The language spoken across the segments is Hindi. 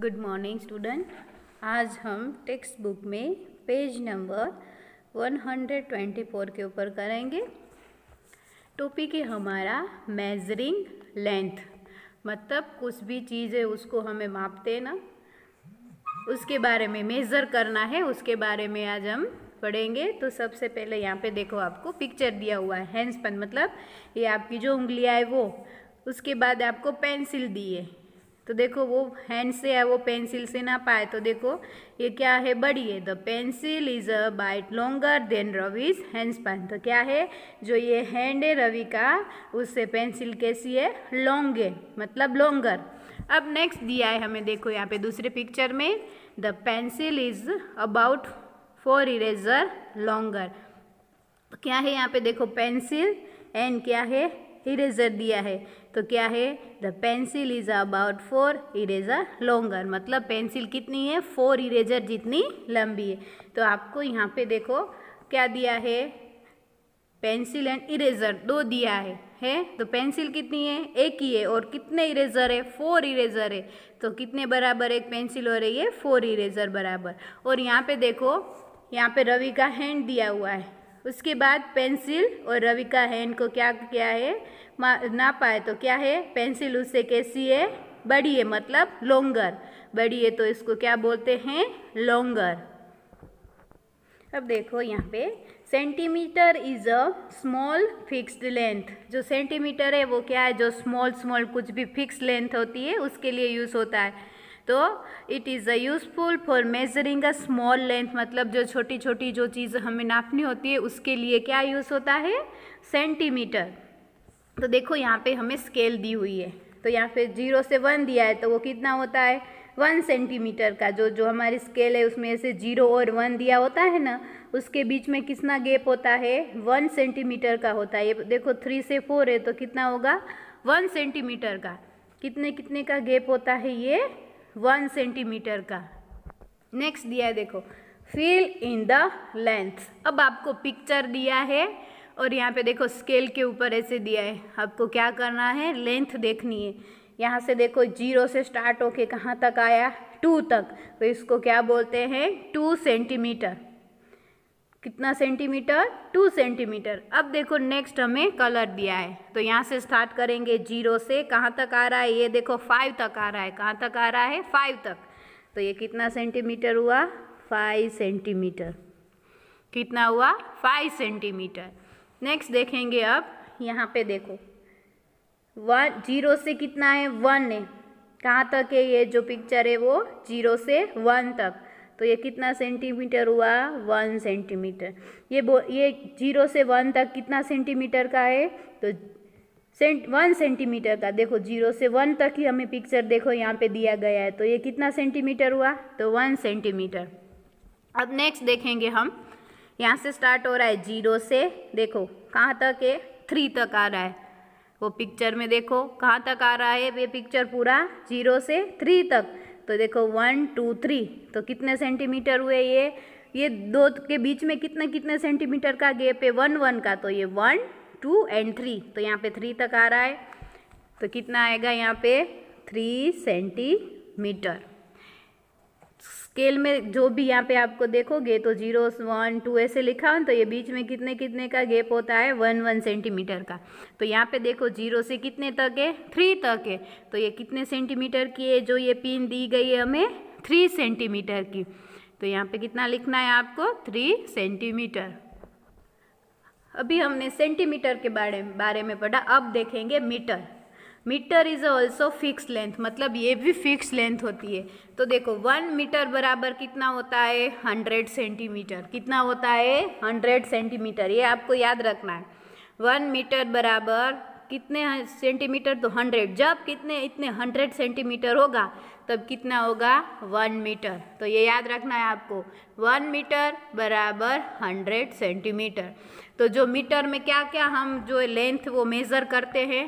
गुड मॉर्निंग स्टूडेंट आज हम टेक्स्ट बुक में पेज नंबर 124 के ऊपर करेंगे टॉपिक है हमारा मेजरिंग लेंथ मतलब कुछ भी चीज़ है उसको हमें मापते हैं ना उसके बारे में मेज़र करना है उसके बारे में आज हम पढ़ेंगे तो सबसे पहले यहाँ पे देखो आपको पिक्चर दिया हुआ है हैंड्स मतलब ये आपकी जो उंगलियाँ है वो उसके बाद आपको पेंसिल दी है तो देखो वो हैंड से है वो पेंसिल से ना पाए तो देखो ये क्या है बड़ी है the pencil is a bite longer than Ravi's hand span तो क्या है जो ये हैंड है रवि का उससे पेंसिल कैसी है लॉन्ग है मतलब लॉन्गर अब नेक्स्ट दिया है हमें देखो यहाँ पे दूसरे पिक्चर में the pencil is about four eraser longer क्या है यहाँ पे देखो पेंसिल एंड क्या है इरेजर दिया है तो क्या है the pencil is about four eraser longer मतलब पेंसिल कितनी है फोर इरेजर जितनी लंबी है तो आपको यहाँ पे देखो क्या दिया है पेंसिल एंड इरेजर दो दिया है है तो पेंसिल कितनी है एक ही है और कितने इरेजर है फोर इरेजर है तो कितने बराबर एक पेंसिल हो रही है फोर इरेजर बराबर और यहाँ पे देखो यहाँ पे रवि का हैंड दिया हुआ है उसके बाद पेंसिल और रवि का हैंड को क्या क्या है ना पाए तो क्या है पेंसिल उससे कैसी है बड़ी है मतलब लोंगर बड़ी है तो इसको क्या बोलते हैं लोंगर अब देखो यहाँ पे centimetre is a small fixed length जो सेंटीमीटर है वो क्या है जो स्मॉल स्मॉल कुछ भी फिक्स लेंथ होती है उसके लिए यूज़ होता है तो it is a useful for measuring a small length मतलब जो छोटी छोटी जो चीज़ हमें नापनी होती है उसके लिए क्या यूज़ होता है सेंटीमीटर तो देखो यहाँ पे हमें स्केल दी हुई है तो यहाँ पे जीरो से वन दिया है तो वो कितना होता है वन सेंटीमीटर का जो जो हमारी स्केल है उसमें ऐसे जीरो और वन दिया होता है ना उसके बीच में कितना गैप होता है वन सेंटीमीटर का होता है ये देखो थ्री से फोर है तो कितना होगा वन सेंटीमीटर का कितने कितने का गैप होता है ये वन सेंटीमीटर का नेक्स्ट दिया है देखो फील इन द लेंथ अब आपको पिक्चर दिया है और यहाँ पे देखो स्केल के ऊपर ऐसे दिया है आपको क्या करना है लेंथ देखनी है यहाँ से देखो जीरो से स्टार्ट होके कहाँ तक आया टू तक तो इसको क्या बोलते हैं टू सेंटीमीटर कितना सेंटीमीटर टू सेंटीमीटर अब देखो नेक्स्ट हमें कलर दिया है तो यहाँ से स्टार्ट करेंगे जीरो से कहाँ तक आ रहा है ये देखो फाइव तक आ रहा है कहाँ तक आ रहा है फाइव तक तो ये कितना सेंटीमीटर हुआ फाइव सेंटीमीटर कितना हुआ फाइव सेंटीमीटर नेक्स्ट देखेंगे अब यहाँ पे देखो वन जीरो से कितना है वन है कहाँ तक है ये जो पिक्चर है वो जीरो से वन तक तो ये कितना सेंटीमीटर हुआ वन सेंटीमीटर ये बो ये जीरो से वन तक कितना सेंटीमीटर का है तो सेंट वन सेंटीमीटर का देखो जीरो से वन तक ही हमें पिक्चर देखो यहाँ पे दिया गया है तो ये कितना सेंटीमीटर हुआ तो वन सेंटीमीटर अब नेक्स्ट देखेंगे हम यहाँ से स्टार्ट हो रहा है जीरो से देखो कहाँ तक है थ्री तक आ रहा है वो पिक्चर में देखो कहाँ तक आ रहा है ये पिक्चर पूरा जीरो से थ्री तक तो देखो वन टू थ्री तो कितने सेंटीमीटर हुए ये ये दो के बीच में कितने कितने सेंटीमीटर का गैप है वन वन का तो ये वन टू एंड थ्री तो यहाँ पे थ्री तक आ रहा है तो कितना आएगा यहाँ पे थ्री सेंटीमीटर स्केल में जो भी यहाँ पे आपको देखोगे तो जीरो वन टू ऐसे लिखा हो तो ये बीच में कितने कितने का गैप होता है वन वन सेंटीमीटर का तो यहाँ पे देखो जीरो से कितने तक है थ्री तक है तो ये कितने सेंटीमीटर की है जो ये पिन दी गई है हमें थ्री सेंटीमीटर की तो यहाँ पे कितना लिखना है आपको थ्री सेंटीमीटर अभी हमने सेंटीमीटर के बारे बारे में पढ़ा अब देखेंगे metre metre is also fix length मतलब ये भी फिक्स लेंथ होती है तो देखो वन मीटर बराबर कितना होता है हंड्रेड सेंटीमीटर कितना होता है हंड्रेड सेंटीमीटर ये आपको याद रखना है वन मीटर बराबर कितने सेंटीमीटर तो हंड्रेड जब कितने इतने हंड्रेड सेंटीमीटर होगा तब कितना होगा वन मीटर तो ये याद रखना है आपको वन मीटर बराबर हंड्रेड सेंटीमीटर तो जो मीटर में क्या क्या हम जो लेंथ वो मेज़र करते हैं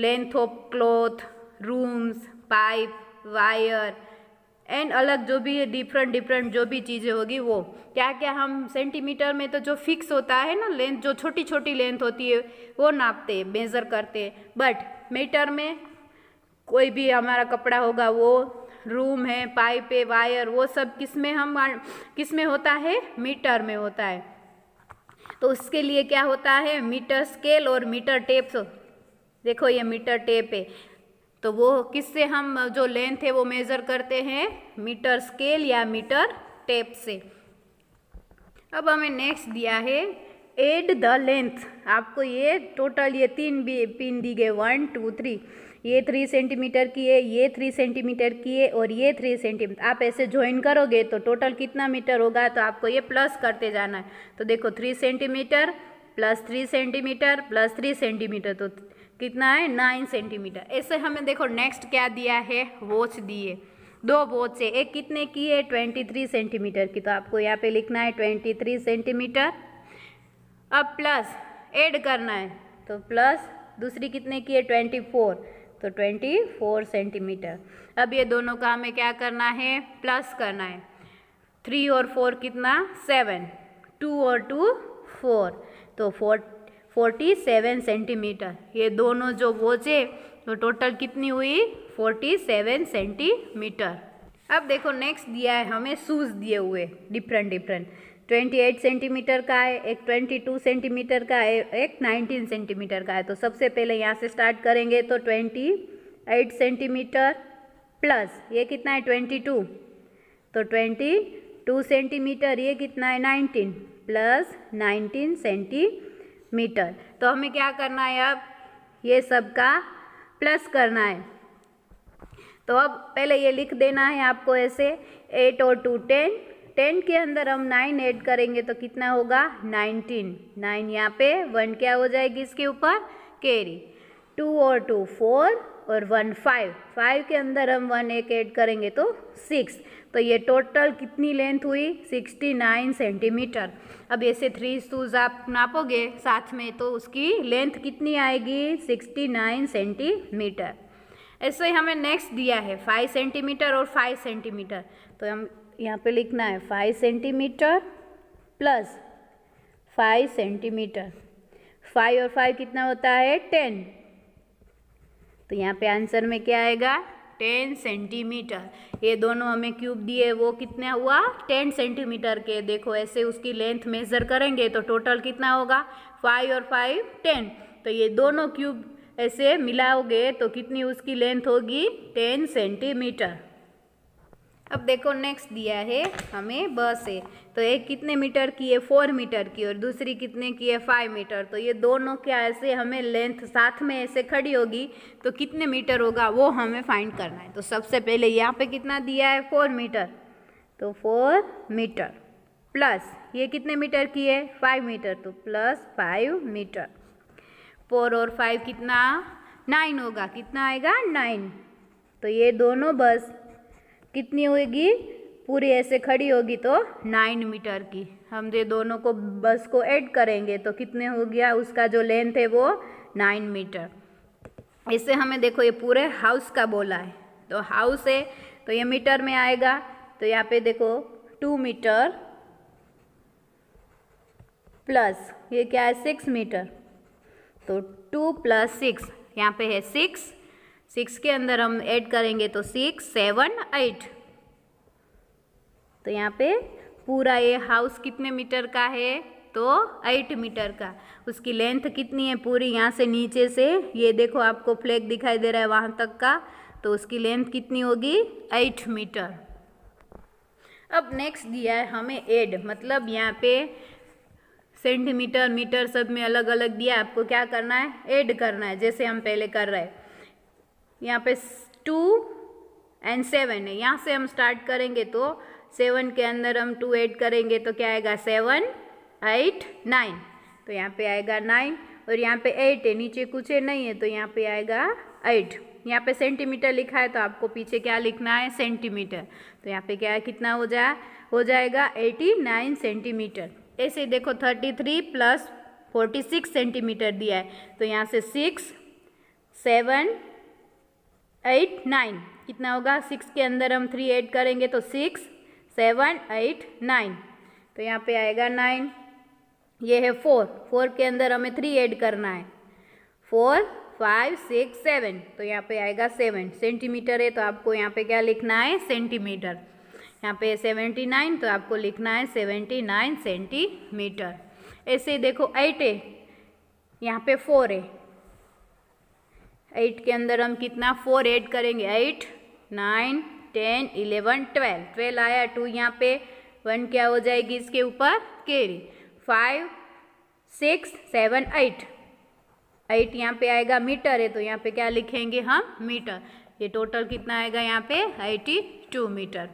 length of cloth rooms pipe wire and अलग जो भी डिफरेंट डिफरेंट जो भी चीज़ें होगी वो क्या क्या हम सेंटीमीटर में तो जो फिक्स होता है ना लेंथ जो छोटी छोटी लेंथ होती है वो नापते मेज़र करते बट मीटर में कोई भी हमारा कपड़ा होगा वो रूम है पाइप है वायर वो सब किस में हम किस में होता है मीटर में होता है तो उसके लिए क्या होता है मीटर स्केल और मीटर टेप्स देखो ये मीटर टेप है तो वो किससे हम जो लेंथ है वो मेज़र करते हैं मीटर स्केल या मीटर टेप से अब हमें नेक्स्ट दिया है एड द लेंथ आपको ये टोटल ये तीन भी पिन दी गए वन टू थ्री ये थ्री सेंटीमीटर की है ये थ्री सेंटीमीटर की है और ये थ्री सेंटीमीटर आप ऐसे ज्वाइन करोगे तो टोटल कितना मीटर होगा तो आपको ये प्लस करते जाना है तो देखो three centimetre plus three centimetre plus three centimetre तो कितना है नाइन सेंटीमीटर ऐसे हमें देखो नेक्स्ट क्या दिया है वॉच दिए दो वॉच है एक कितने की है ट्वेंटी थ्री सेंटीमीटर की तो आपको यहाँ पे लिखना है ट्वेंटी थ्री सेंटीमीटर अब प्लस एड करना है तो प्लस दूसरी कितने की है ट्वेंटी फोर तो ट्वेंटी फोर सेंटीमीटर अब ये दोनों का हमें क्या करना है प्लस करना है थ्री और फोर कितना सेवन टू और टू फोर तो फोर फोर्टी सेवन सेंटीमीटर ये दोनों जो बोझे तो टोटल कितनी हुई फोर्टी सेवन सेंटीमीटर अब देखो नेक्स्ट दिया है हमें शूज़ दिए हुए different different twenty eight centimetre का है एक ट्वेंटी टू सेंटीमीटर का है एक नाइनटीन सेंटीमीटर का है तो सबसे पहले यहाँ से स्टार्ट करेंगे तो ट्वेंटी एट सेंटीमीटर प्लस ये कितना है ट्वेंटी टू तो ट्वेंटी टू सेंटीमीटर ये कितना है nineteen plus nineteen centimetre तो हमें क्या करना है अब ये सब का प्लस करना है तो अब पहले ये लिख देना है आपको ऐसे एट और टू टेन टेन के अंदर हम नाइन ऐड करेंगे तो कितना होगा नाइनटीन नाइन यहाँ पे वन क्या हो जाएगी इसके ऊपर कैरी टू और टू फोर और वन फाइव फाइव के अंदर हम वन एक ऐड करेंगे तो सिक्स तो ये टोटल कितनी लेंथ हुई सिक्सटी नाइन सेंटीमीटर अब ऐसे थ्री शूज़ आप नापोगे साथ में तो उसकी लेंथ कितनी आएगी सिक्सटी नाइन सेंटीमीटर ऐसे ही हमें नेक्स्ट दिया है फाइव सेंटीमीटर और फाइव सेंटीमीटर तो हम यहाँ पे लिखना है five centimetre plus five centimetre five और फाइव कितना होता है टेन तो यहाँ पे आंसर में क्या आएगा टेन सेंटीमीटर ये दोनों हमें क्यूब दिए वो कितना हुआ टेन सेंटीमीटर के देखो ऐसे उसकी लेंथ मेज़र करेंगे तो टोटल कितना होगा फाइव और फाइव टेन तो ये दोनों क्यूब ऐसे मिलाओगे तो कितनी उसकी लेंथ होगी टेन सेंटीमीटर अब देखो नेक्स्ट दिया है हमें बस है तो एक कितने मीटर की है फोर मीटर की और दूसरी कितने की है फाइव मीटर तो ये दोनों क्या ऐसे हमें लेंथ साथ में ऐसे खड़ी होगी तो कितने मीटर होगा वो हमें फाइंड करना है तो सबसे पहले यहाँ पे कितना दिया है फोर मीटर तो फोर मीटर प्लस ये कितने मीटर की है फाइव मीटर तो प्लस फाइव मीटर फोर और फाइव कितना नाइन होगा कितना आएगा नाइन तो ये दोनों बस कितनी होगी पूरी ऐसे खड़ी होगी तो नाइन मीटर की हम ये दोनों को बस को ऐड करेंगे तो कितने हो गया उसका जो लेंथ है वो नाइन मीटर इससे हमें देखो ये पूरे हाउस का बोला है तो हाउस है तो ये मीटर में आएगा तो यहाँ पे देखो टू मीटर प्लस ये क्या है सिक्स मीटर तो टू प्लस सिक्स यहाँ पे है सिक्स सिक्स के अंदर हम ऐड करेंगे तो सिक्स सेवन एट तो यहाँ पे पूरा ये हाउस कितने मीटर का है तो एट मीटर का उसकी लेंथ कितनी है पूरी यहाँ से नीचे से ये देखो आपको फ्लैग दिखाई दे रहा है वहाँ तक का तो उसकी लेंथ कितनी होगी एट मीटर अब नेक्स्ट दिया है हमें एड मतलब यहाँ पे सेंटीमीटर मीटर सब में अलग अलग दिया है आपको क्या करना है ऐड करना है जैसे हम पहले कर रहे हैं यहाँ पे टू एंड सेवन है यहाँ से हम स्टार्ट करेंगे तो सेवन के अंदर हम टू एड करेंगे तो क्या आएगा सेवन एट नाइन तो यहाँ पे आएगा नाइन और यहाँ पे एट है नीचे कुछ है नहीं है तो यहाँ पे आएगा एट यहाँ पे सेंटीमीटर लिखा है तो आपको पीछे क्या लिखना है सेंटीमीटर तो यहाँ पे क्या है कितना हो जाए हो जाएगा एटी नाइन सेंटीमीटर ऐसे देखो thirty three plus forty six centimetre दिया है तो यहाँ से सिक्स सेवन एट नाइन कितना होगा सिक्स के अंदर हम थ्री ऐड करेंगे तो सिक्स सेवन एट नाइन तो यहाँ पे आएगा नाइन ये है फोर फोर के अंदर हमें थ्री ऐड करना है फोर फाइव सिक्स सेवन तो यहाँ पे आएगा सेवन सेंटीमीटर है तो आपको यहाँ पे क्या लिखना है सेंटीमीटर यहाँ पे सेवेंटी नाइन तो आपको लिखना है सेवेंटी नाइन सेंटीमीटर ऐसे देखो एट है यहाँ पे फोर है एट के अंदर हम कितना फोर ऐड करेंगे eight nine ten eleven twelve twelve आया टू यहाँ पे वन क्या हो जाएगी इसके ऊपर carry five six seven eight eight यहाँ पे आएगा मीटर है तो यहाँ पे क्या लिखेंगे हम मीटर ये टोटल कितना आएगा यहाँ पे एटी टू मीटर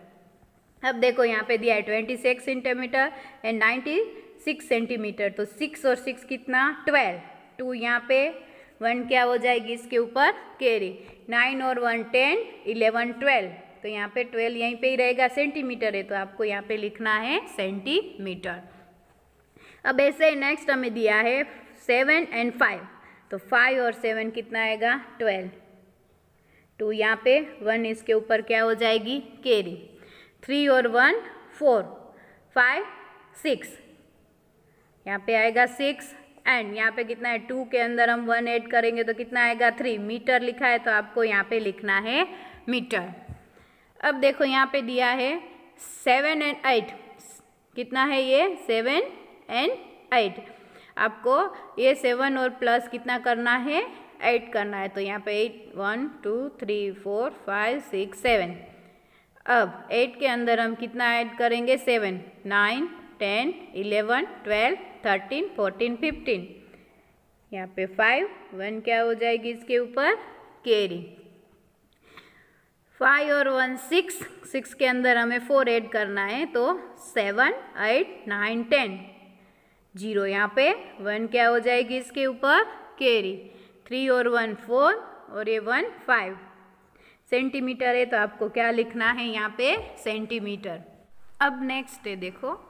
अब देखो यहाँ पे दिया है twenty six centimetre and ninety six centimetre तो सिक्स और सिक्स कितना ट्वेल्व टू यहाँ पे वन क्या हो जाएगी इसके ऊपर कैरी नाइन और वन टेन इलेवन ट्वेल्व तो यहाँ पे ट्वेल्व यहीं पे ही रहेगा सेंटीमीटर है तो आपको यहाँ पे लिखना है सेंटीमीटर अब ऐसे नेक्स्ट हमें दिया है सेवन एंड फाइव तो फाइव और सेवन कितना आएगा ट्वेल्व टू तो यहाँ पे वन इसके ऊपर क्या हो जाएगी कैरी थ्री और वन फोर फाइव सिक्स यहाँ पे आएगा सिक्स एंड यहाँ पे कितना है टू के अंदर हम वन ऐड करेंगे तो कितना आएगा थ्री मीटर लिखा है तो आपको यहाँ पे लिखना है मीटर अब देखो यहाँ पे दिया है सेवन एंड एट कितना है ये सेवन एंड एट आपको ये सेवन और प्लस कितना करना है एट करना है तो यहाँ पे eight one two three four five six seven अब एट के अंदर हम कितना ऐड करेंगे seven nine ten eleven twelve thirteen fourteen fifteen यहाँ पे फाइव वन क्या हो जाएगी इसके ऊपर कैरी फाइव और वन सिक्स सिक्स के अंदर हमें फोर ऐड करना है तो seven eight nine ten zero यहाँ पे वन क्या हो जाएगी इसके ऊपर कैरी थ्री और वन फोर और ये वन फाइव सेंटीमीटर है तो आपको क्या लिखना है यहाँ पे सेंटीमीटर अब नेक्स्ट है देखो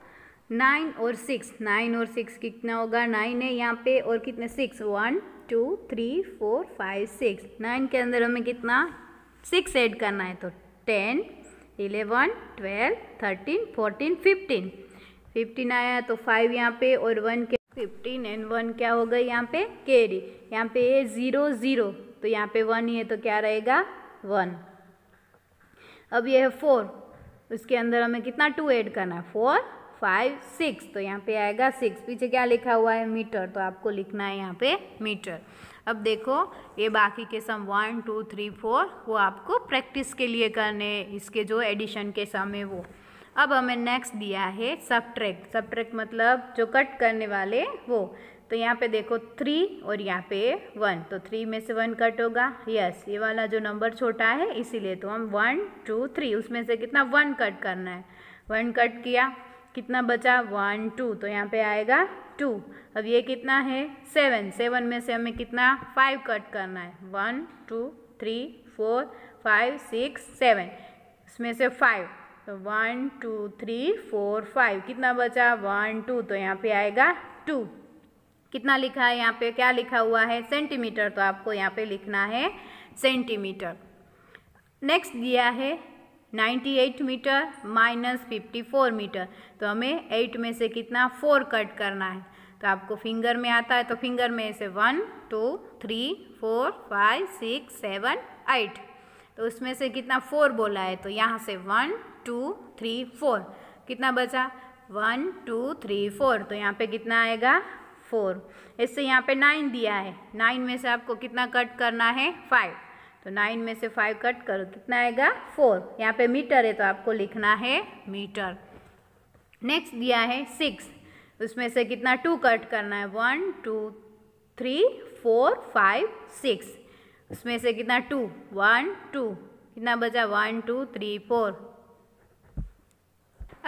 नाइन और सिक्स नाइन और सिक्स कितना होगा नाइन है यहाँ पे और कितने six one two three four five six nine के अंदर हमें कितना सिक्स ऐड करना है तो ten eleven twelve thirteen fourteen fifteen fifteen आया तो फाइव यहाँ पे और वन के फिफ्टीन एंड वन क्या हो गई यहाँ पे कैरी यहाँ पे ये ज़ीरो ज़ीरो तो यहाँ पे वन ही है तो क्या रहेगा वन अब ये है फोर उसके अंदर हमें कितना टू ऐड करना है फोर फाइव सिक्स तो यहाँ पे आएगा सिक्स पीछे क्या लिखा हुआ है मीटर तो आपको लिखना है यहाँ पे मीटर अब देखो ये बाकी के sum one two three four वो आपको प्रैक्टिस के लिए करने इसके जो एडिशन के सम है वो अब हमें नेक्स्ट दिया है सब सब ट्रैक मतलब जो कट करने वाले वो तो यहाँ पे देखो थ्री और यहाँ पे वन तो थ्री में से वन कट होगा यस ये वाला जो नंबर छोटा है इसीलिए तो हम वन टू थ्री उसमें से कितना वन कट करना है वन कट किया कितना बचा वन टू तो यहाँ पे आएगा टू अब ये कितना है सेवन सेवन में से हमें कितना फाइव कट करना है one two three four five six seven इसमें से फाइव तो one two three four five कितना बचा वन टू तो यहाँ पे आएगा टू कितना लिखा है यहाँ पे क्या लिखा हुआ है सेंटीमीटर तो आपको यहाँ पे लिखना है सेंटीमीटर नेक्स्ट दिया है 98 मीटर माइनस 54 मीटर तो हमें 8 में से कितना 4 कट करना है तो आपको फिंगर में आता है तो फिंगर में से one two three four five six seven eight तो उसमें से कितना फोर बोला है तो यहाँ से वन टू थ्री फोर कितना बचा वन टू थ्री फोर तो यहाँ पे कितना आएगा फोर इससे यहाँ पे नाइन दिया है नाइन में से आपको कितना कट करना है फाइव तो नाइन में से फाइव कट करो कितना आएगा फोर यहाँ पे मीटर है तो आपको लिखना है मीटर नेक्स्ट दिया है सिक्स उसमें से कितना टू कट करना है one two three four five six उसमें से कितना टू वन टू कितना बचा वन टू थ्री फोर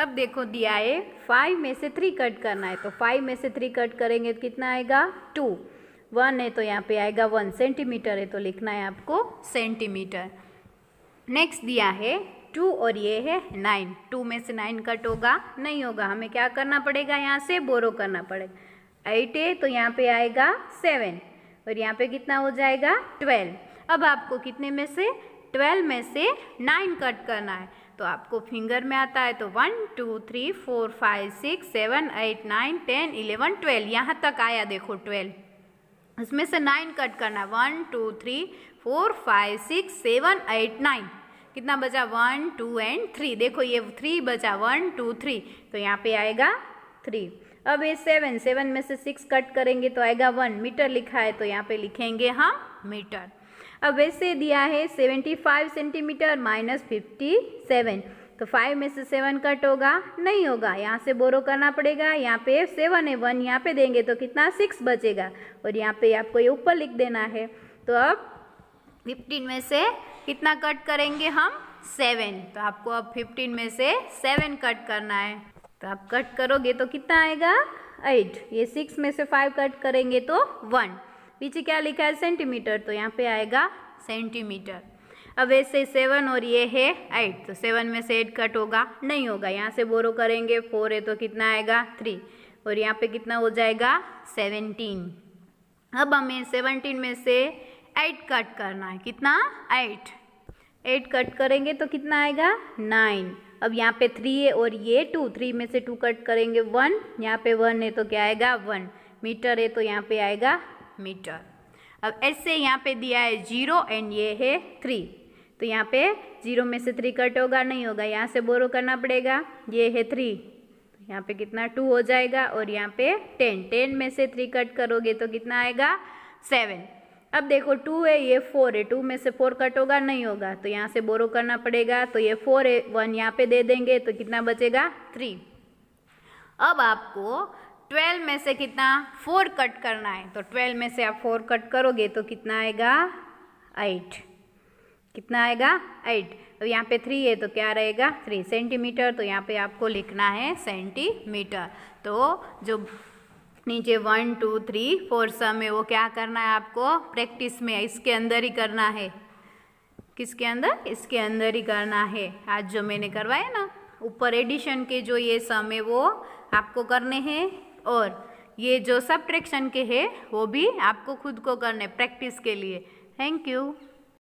अब देखो दिया है फाइव में से थ्री कट करना है तो फाइव में से थ्री कट करेंगे तो कितना आएगा टू वन है तो यहाँ पे आएगा वन सेंटीमीटर है तो लिखना है आपको सेंटीमीटर नेक्स्ट दिया है टू और ये है नाइन टू में से नाइन कट होगा नहीं होगा हमें क्या करना पड़ेगा यहाँ से बोरो करना पड़ेगा एट है तो यहाँ पे आएगा सेवन और यहाँ पे कितना हो जाएगा ट्वेल्व अब आपको कितने में से ट्वेल्व में से नाइन कट करना है तो आपको फिंगर में आता है तो one two three four five six seven eight nine ten eleven twelve यहाँ तक आया देखो ट्वेल्व इसमें से नाइन कट करना है one two three four five six seven eight nine कितना बचा वन टू एंड थ्री देखो ये थ्री बचा वन टू थ्री तो यहाँ पे आएगा थ्री अब ये सेवन सेवन में से सिक्स कट करेंगे तो आएगा वन मीटर लिखा है तो यहाँ पे लिखेंगे हम मीटर अब वैसे दिया है seventy five centimetre minus fifty seven तो फाइव में से सेवन कट होगा नहीं होगा यहाँ से बोरो करना पड़ेगा यहाँ पे सेवन है वन यहाँ पे देंगे तो कितना सिक्स बचेगा और यहाँ पे आपको ये ऊपर लिख देना है तो अब फिफ्टीन में से कितना कट करेंगे हम सेवन तो आपको अब फिफ्टीन में से सेवन कट करना है तो आप कट करोगे तो कितना आएगा एट ये सिक्स में से फाइव कट करेंगे तो वन पीछे क्या लिखा है सेंटीमीटर तो यहाँ पे आएगा सेंटीमीटर अब ऐसे सेवन और ये है एट तो सेवन में से एट कट होगा नहीं होगा यहाँ से बोरो करेंगे फोर है तो कितना आएगा थ्री और यहाँ पे कितना हो जाएगा सेवनटीन अब हमें सेवनटीन में से एट कट करना है कितना एट एट कट करेंगे तो कितना आएगा नाइन अब यहाँ पे थ्री है और ये टू थ्री में से टू कट करेंगे वन यहाँ पे वन है तो क्या आएगा वन मीटर है तो यहाँ पे आएगा मीटर अब ऐसे यहाँ पे दिया है जीरो एंड ये है थ्री तो यहाँ पे जीरो में से थ्री कट होगा नहीं होगा यहाँ से बोरो करना पड़ेगा ये है थ्री तो यहाँ पे कितना टू हो जाएगा और यहाँ पे टेन टेन में से थ्री कट करोगे तो कितना आएगा सेवन अब देखो टू है ये फोर है टू में से फोर कट होगा नहीं होगा तो यहाँ से बोरो करना पड़ेगा तो ये फोर है वन यहाँ पे दे देंगे तो कितना बचेगा थ्री अब आपको ट्वेल्व में से कितना फोर कट करना है तो ट्वेल्व में से आप फोर कट करोगे तो कितना आएगा एट कितना आएगा एट तो यहाँ पे थ्री है तो क्या रहेगा थ्री सेंटीमीटर तो यहाँ पे आपको लिखना है सेंटीमीटर तो जो नीचे one two three four sum है वो क्या करना है आपको प्रैक्टिस में इसके अंदर ही करना है किसके अंदर इसके अंदर ही करना है आज जो मैंने करवाया ना ऊपर एडिशन के जो ये सम है वो आपको करने हैं और ये जो सब के हैं वो भी आपको खुद को करने प्रैक्टिस के लिए थैंक यू